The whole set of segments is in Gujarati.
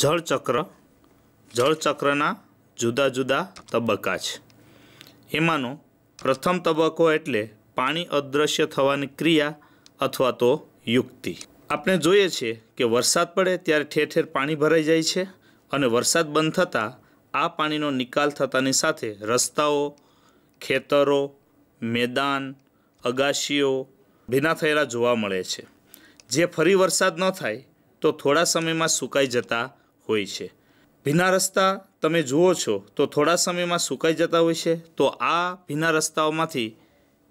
જળચક્ર જળચક્રના જુદા જુદા તબક્કા છે એમાંનો પ્રથમ તબક્કો એટલે પાણી અદૃશ્ય થવાની ક્રિયા અથવા તો યુક્તિ આપણે જોઈએ છીએ કે વરસાદ પડે ત્યારે ઠેર ઠેર પાણી ભરાઈ જાય છે અને વરસાદ બંધ થતાં આ પાણીનો નિકાલ થતાની સાથે રસ્તાઓ ખેતરો મેદાન અગાશીઓ ભીના થયેલા જોવા મળે છે જે ફરી વરસાદ ન થાય તો થોડા સમયમાં સુકાઈ જતા હોય છે ભીના રસ્તા તમે જુઓ છો તો થોડા સમયમાં સુકાઈ જતા હોય છે તો આ ભીના રસ્તાઓમાંથી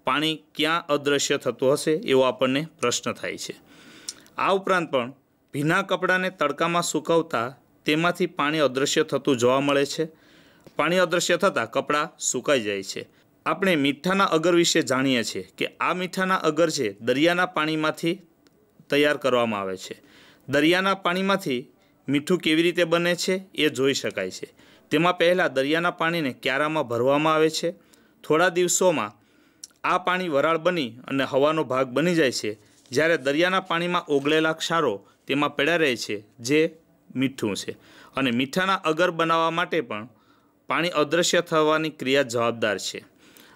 પાણી ક્યાં અદૃશ્ય થતું હશે એવો આપણને પ્રશ્ન થાય છે આ ઉપરાંત પણ ભીના કપડાને તડકામાં સુકવતા તેમાંથી પાણી અદૃશ્ય થતું જોવા મળે છે પાણી અદૃશ્ય થતાં કપડાં સુકાઈ જાય છે આપણે મીઠાના અગર વિશે જાણીએ છીએ કે આ મીઠાના અગર છે દરિયાના પાણીમાંથી તૈયાર કરવામાં આવે છે દરિયાના પાણીમાંથી મીઠું કેવી રીતે બને છે એ જોઈ શકાય છે તેમાં પહેલાં દરિયાના પાણીને ક્યારામાં ભરવામાં આવે છે થોડા દિવસોમાં આ પાણી વરાળ બની અને હવાનો ભાગ બની જાય છે જ્યારે દરિયાના પાણીમાં ઓગળેલા ક્ષારો તેમાં પડ્યા રહે છે જે મીઠું છે અને મીઠાના અગર બનાવવા માટે પણ પાણી અદૃશ્ય થવાની ક્રિયા જવાબદાર છે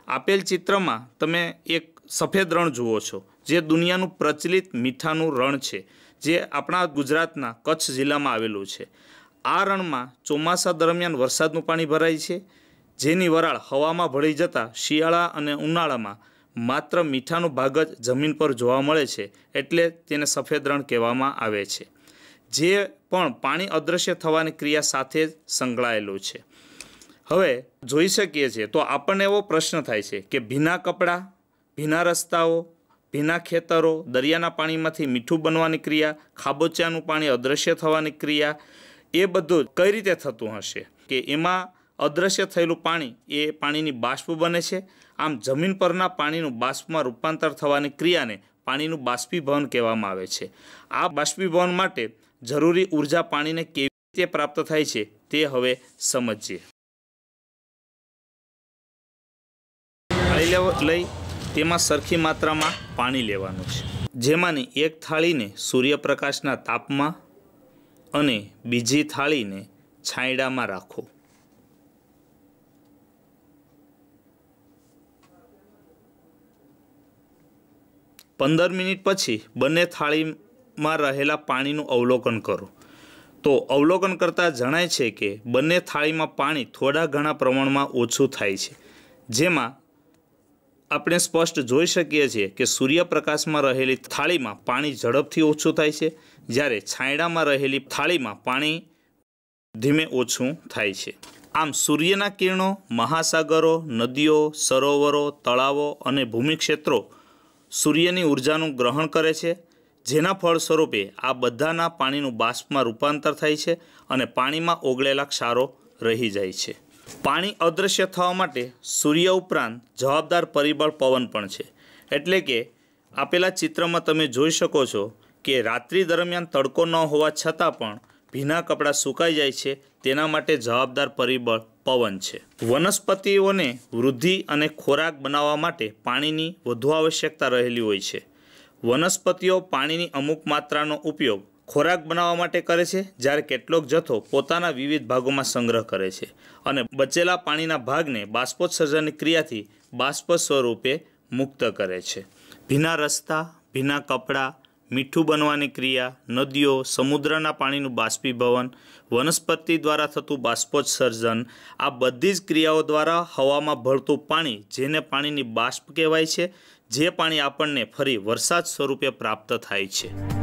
આપેલ ચિત્રમાં તમે એક સફેદ રણ જુઓ છો જે દુનિયાનું પ્રચલિત મીઠાનું રણ છે જે આપણા ગુજરાતના કચ્છ જિલ્લામાં આવેલું છે આ રણમાં ચોમાસા દરમિયાન વરસાદનું પાણી ભરાય છે જેની વરાળ હવામાં ભળી જતાં શિયાળા અને ઉનાળામાં માત્ર મીઠાનો ભાગ જ જમીન પર જોવા મળે છે એટલે તેને સફેદ રણ કહેવામાં આવે છે જે પણ પાણી અદૃશ્ય થવાની ક્રિયા સાથે જ સંકળાયેલું છે હવે જોઈ શકીએ છીએ તો આપણને એવો પ્રશ્ન થાય છે કે ભીના કપડાં ભીના રસ્તાઓ ભીના ખેતરો દરિયાના પાણીમાંથી મીઠું બનવાની ક્રિયા ખાબોચિયાનું પાણી અદૃશ્ય થવાની ક્રિયા એ બધું કઈ રીતે થતું હશે કે એમાં અદૃશ્ય થયેલું પાણી એ પાણીની બાષ્પ બને છે આમ જમીન પરના પાણીનું બાષ્પમાં રૂપાંતર થવાની ક્રિયાને પાણીનું બાષ્પીભવન કહેવામાં આવે છે આ બાષ્પીભવન માટે જરૂરી ઉર્જા પાણીને કેવી રીતે પ્રાપ્ત થાય છે તે હવે સમજીએ લઈ તેમાં સરખી માત્રામાં પાણી લેવાનું છે જેમાંની એક થાળીને સૂર્યપ્રકાશના તાપમાં અને બીજી થાળીને છાંયડામાં રાખો પંદર મિનિટ પછી બંને થાળીમાં રહેલા પાણીનું અવલોકન કરો તો અવલોકન કરતાં જણાય છે કે બંને થાળીમાં પાણી થોડા ઘણા પ્રમાણમાં ઓછું થાય છે જેમાં આપણે સ્પષ્ટ જોઈ શકીએ છીએ કે સૂર્યપ્રકાશમાં રહેલી થાળીમાં પાણી ઝડપથી ઓછું થાય છે જ્યારે છાંયડામાં રહેલી થાળીમાં પાણી ધીમે ઓછું થાય છે આમ સૂર્યના કિરણો મહાસાગરો નદીઓ સરોવરો તળાવો અને ભૂમિક્ષેત્રો સૂર્યની ઉર્જાનું ગ્રહણ કરે છે જેના ફળ સ્વરૂપે આ બધાના પાણીનું બાષ્પમાં રૂપાંતર થાય છે અને પાણીમાં ઓગળેલા ક્ષારો રહી જાય છે પાણી અદૃશ્ય થવા માટે સૂર્ય ઉપરાંત જવાબદાર પરિબળ પવન પણ છે એટલે કે આપેલા ચિત્રમાં તમે જોઈ શકો છો કે રાત્રિ દરમિયાન તડકો ન હોવા છતાં પણ ભીના કપડાં સુકાઈ જાય છે તેના માટે જવાબદાર પરિબળ પવન છે વનસ્પતિઓને વૃદ્ધિ અને ખોરાક બનાવવા માટે પાણીની વધુ આવશ્યકતા રહેલી હોય છે વનસ્પતિઓ પાણીની અમુક માત્રાનો ઉપયોગ ખોરાક બનાવવા માટે કરે છે જ્યારે કેટલોક જથ્થો પોતાના વિવિધ ભાગોમાં સંગ્રહ કરે છે અને બચેલા પાણીના ભાગને બાષ્પોત્સર્જનની ક્રિયાથી બાષ્પ સ્વરૂપે મુક્ત કરે છે ભીના રસ્તા ભીના કપડાં મીઠું બનવાની ક્રિયા નદીઓ સમુદ્રના પાણીનું બાષ્પીભવન વનસ્પતિ દ્વારા થતું બાષ્પોત્સર્જન આ બધી જ ક્રિયાઓ દ્વારા હવામાં ભળતું પાણી જેને પાણીની બાષ્પ કહેવાય છે જે પાણી આપણને ફરી વરસાદ સ્વરૂપે પ્રાપ્ત થાય છે